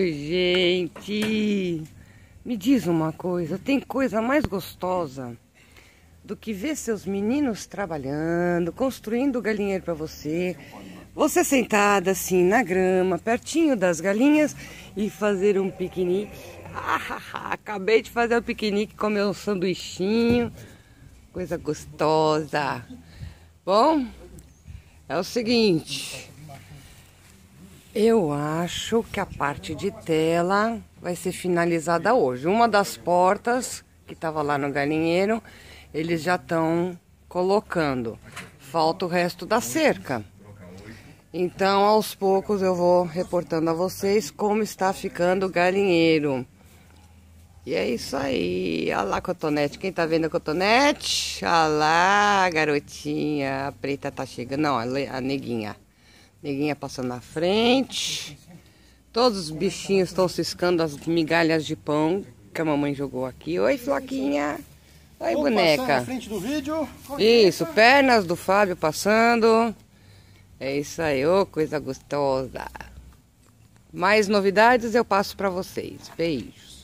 Oi, gente! Me diz uma coisa: tem coisa mais gostosa do que ver seus meninos trabalhando, construindo galinheiro para você, você sentada assim na grama, pertinho das galinhas e fazer um piquenique? Ah, acabei de fazer um piquenique, comer um sanduichinho, coisa gostosa. Bom, é o seguinte. Eu acho que a parte de tela vai ser finalizada hoje. Uma das portas que estava lá no galinheiro, eles já estão colocando. Falta o resto da cerca. Então, aos poucos eu vou reportando a vocês como está ficando o galinheiro. E é isso aí. Olha lá, cotonete. Quem tá vendo a cotonete? Olha lá, garotinha. A preta tá chegando. Não, a neguinha. Neguinha passando na frente. Todos os bichinhos estão ciscando as migalhas de pão que a mamãe jogou aqui. Oi, Floquinha. Oi, Vou boneca. Vídeo, isso, pernas do Fábio passando. É isso aí, ô coisa gostosa. Mais novidades eu passo para vocês. Beijos.